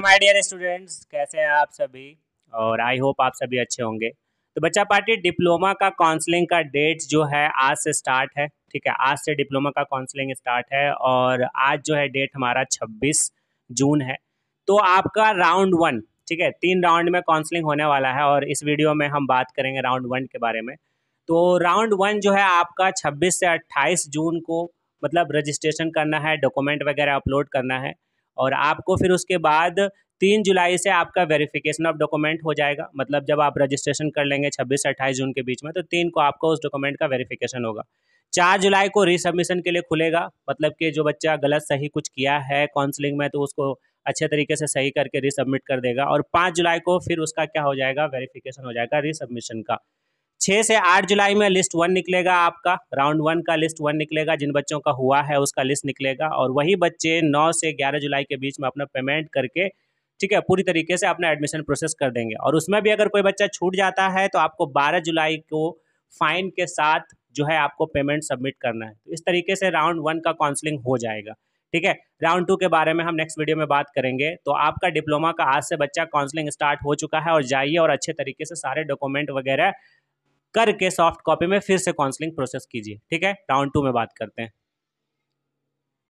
my dear students कैसे हैं आप सभी और आई होप आप सभी अच्छे होंगे तो बच्चा पार्टी डिप्लोमा का काउंसलिंग का डेट जो है आज से स्टार्ट है ठीक है आज से डिप्लोमा का काउंसलिंग स्टार्ट है और आज जो है डेट हमारा 26 जून है तो आपका राउंड वन ठीक है तीन राउंड में काउंसलिंग होने वाला है और इस वीडियो में हम बात करेंगे राउंड वन के बारे में तो राउंड वन जो है आपका छब्बीस से अट्ठाईस जून को मतलब रजिस्ट्रेशन करना है डॉक्यूमेंट वगैरह अपलोड करना है और आपको फिर उसके बाद तीन जुलाई से आपका वेरिफिकेशन ऑफ डॉक्यूमेंट हो जाएगा मतलब जब आप रजिस्ट्रेशन कर लेंगे छब्बीस से अट्ठाईस जून के बीच में तो तीन को आपको उस डॉक्यूमेंट का वेरिफिकेशन होगा चार जुलाई को रिसबमिशन के लिए खुलेगा मतलब कि जो बच्चा गलत सही कुछ किया है काउंसलिंग में तो उसको अच्छे तरीके से सही करके रिसबमिट कर देगा और पाँच जुलाई को फिर उसका क्या हो जाएगा वेरिफिकेशन हो जाएगा रिसबमिशन का छः से आठ जुलाई में लिस्ट वन निकलेगा आपका राउंड वन का लिस्ट वन निकलेगा जिन बच्चों का हुआ है उसका लिस्ट निकलेगा और वही बच्चे नौ से ग्यारह जुलाई के बीच में अपना पेमेंट करके ठीक है पूरी तरीके से अपना एडमिशन प्रोसेस कर देंगे और उसमें भी अगर कोई बच्चा छूट जाता है तो आपको बारह जुलाई को फाइन के साथ जो है आपको पेमेंट सबमिट करना है तो इस तरीके से राउंड वन का काउंसलिंग हो जाएगा ठीक है राउंड टू के बारे में हम नेक्स्ट वीडियो में बात करेंगे तो आपका डिप्लोमा का आज से बच्चा काउंसलिंग स्टार्ट हो चुका है और जाइए और अच्छे तरीके से सारे डॉक्यूमेंट वगैरह करके सॉफ्ट कॉपी में फिर से काउंसलिंग प्रोसेस कीजिए ठीक है राउंड टू में बात करते हैं